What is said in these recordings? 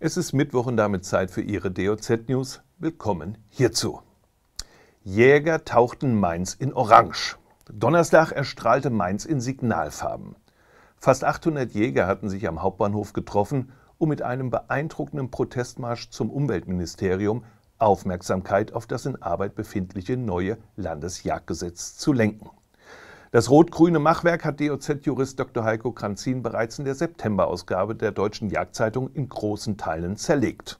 Es ist Mittwoch und damit Zeit für Ihre DOZ-News. Willkommen hierzu. Jäger tauchten Mainz in Orange. Donnerstag erstrahlte Mainz in Signalfarben. Fast 800 Jäger hatten sich am Hauptbahnhof getroffen, um mit einem beeindruckenden Protestmarsch zum Umweltministerium Aufmerksamkeit auf das in Arbeit befindliche neue Landesjagdgesetz zu lenken. Das rot-grüne Machwerk hat DOZ-Jurist Dr. Heiko Kranzin bereits in der September-Ausgabe der Deutschen Jagdzeitung in großen Teilen zerlegt.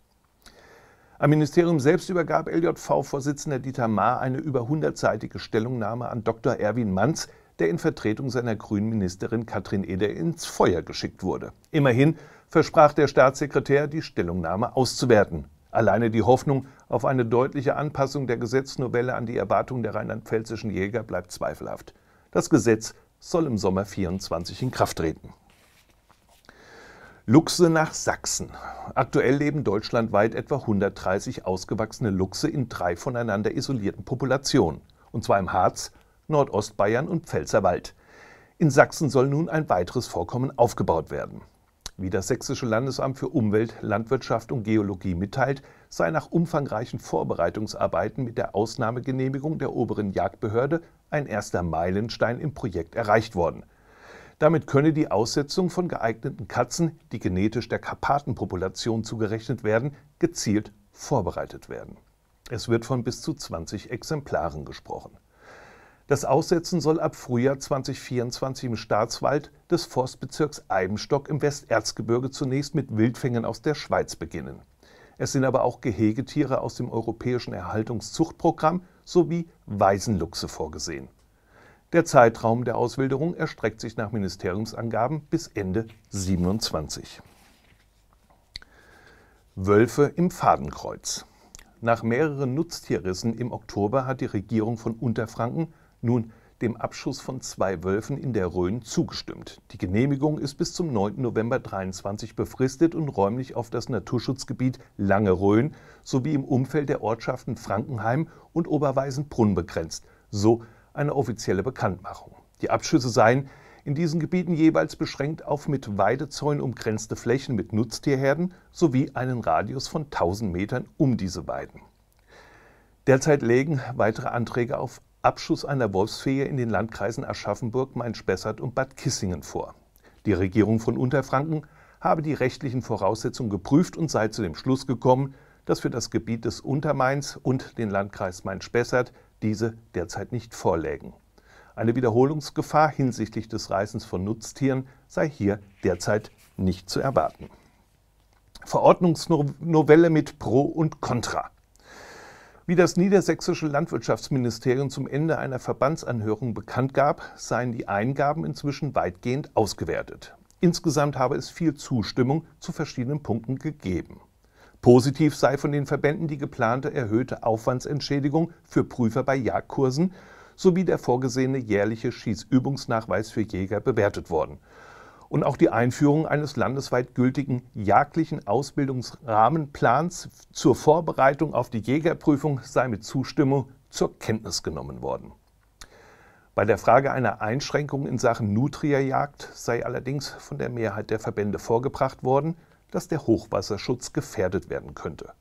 Am Ministerium selbst übergab LJV-Vorsitzender Dieter Mahr eine über 100-seitige Stellungnahme an Dr. Erwin Manz, der in Vertretung seiner grünen Ministerin Katrin Eder ins Feuer geschickt wurde. Immerhin versprach der Staatssekretär, die Stellungnahme auszuwerten. Alleine die Hoffnung auf eine deutliche Anpassung der Gesetznovelle an die Erwartungen der rheinland-pfälzischen Jäger bleibt zweifelhaft. Das Gesetz soll im Sommer 2024 in Kraft treten. Luchse nach Sachsen. Aktuell leben deutschlandweit etwa 130 ausgewachsene Luchse in drei voneinander isolierten Populationen, und zwar im Harz, Nordostbayern und Pfälzerwald. In Sachsen soll nun ein weiteres Vorkommen aufgebaut werden. Wie das Sächsische Landesamt für Umwelt, Landwirtschaft und Geologie mitteilt, sei nach umfangreichen Vorbereitungsarbeiten mit der Ausnahmegenehmigung der oberen Jagdbehörde ein erster Meilenstein im Projekt erreicht worden. Damit könne die Aussetzung von geeigneten Katzen, die genetisch der Karpatenpopulation zugerechnet werden, gezielt vorbereitet werden. Es wird von bis zu 20 Exemplaren gesprochen. Das Aussetzen soll ab Frühjahr 2024 im Staatswald des Forstbezirks Eibenstock im Westerzgebirge zunächst mit Wildfängen aus der Schweiz beginnen. Es sind aber auch Gehegetiere aus dem europäischen Erhaltungszuchtprogramm sowie Waisenluchse vorgesehen. Der Zeitraum der Auswilderung erstreckt sich nach Ministeriumsangaben bis Ende 27. Wölfe im Fadenkreuz. Nach mehreren Nutztierrissen im Oktober hat die Regierung von Unterfranken nun, dem Abschuss von zwei Wölfen in der Rhön zugestimmt. Die Genehmigung ist bis zum 9. November 2023 befristet und räumlich auf das Naturschutzgebiet Lange Rhön sowie im Umfeld der Ortschaften Frankenheim und Oberweisenbrunn begrenzt. So eine offizielle Bekanntmachung. Die Abschüsse seien in diesen Gebieten jeweils beschränkt auf mit Weidezäunen umgrenzte Flächen mit Nutztierherden sowie einen Radius von 1000 Metern um diese Weiden. Derzeit legen weitere Anträge auf Abschuss einer Wolfsfehe in den Landkreisen Aschaffenburg, Main-Spessart und Bad Kissingen vor. Die Regierung von Unterfranken habe die rechtlichen Voraussetzungen geprüft und sei zu dem Schluss gekommen, dass für das Gebiet des Untermains und den Landkreis Main-Spessart diese derzeit nicht vorlägen. Eine Wiederholungsgefahr hinsichtlich des Reißens von Nutztieren sei hier derzeit nicht zu erwarten. Verordnungsnovelle mit Pro und Contra. Wie das niedersächsische Landwirtschaftsministerium zum Ende einer Verbandsanhörung bekannt gab, seien die Eingaben inzwischen weitgehend ausgewertet. Insgesamt habe es viel Zustimmung zu verschiedenen Punkten gegeben. Positiv sei von den Verbänden die geplante erhöhte Aufwandsentschädigung für Prüfer bei Jagdkursen sowie der vorgesehene jährliche Schießübungsnachweis für Jäger bewertet worden und auch die Einführung eines landesweit gültigen jagdlichen Ausbildungsrahmenplans zur Vorbereitung auf die Jägerprüfung sei mit Zustimmung zur Kenntnis genommen worden. Bei der Frage einer Einschränkung in Sachen Nutrierjagd sei allerdings von der Mehrheit der Verbände vorgebracht worden, dass der Hochwasserschutz gefährdet werden könnte.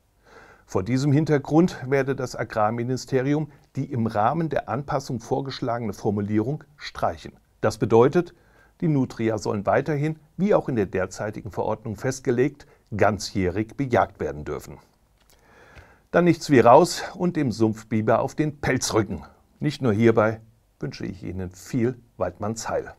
Vor diesem Hintergrund werde das Agrarministerium die im Rahmen der Anpassung vorgeschlagene Formulierung streichen. Das bedeutet, die Nutria sollen weiterhin, wie auch in der derzeitigen Verordnung festgelegt, ganzjährig bejagt werden dürfen. Dann nichts wie raus und dem Sumpfbiber auf den Pelz rücken. Nicht nur hierbei wünsche ich Ihnen viel Waldmannsheil. Heil.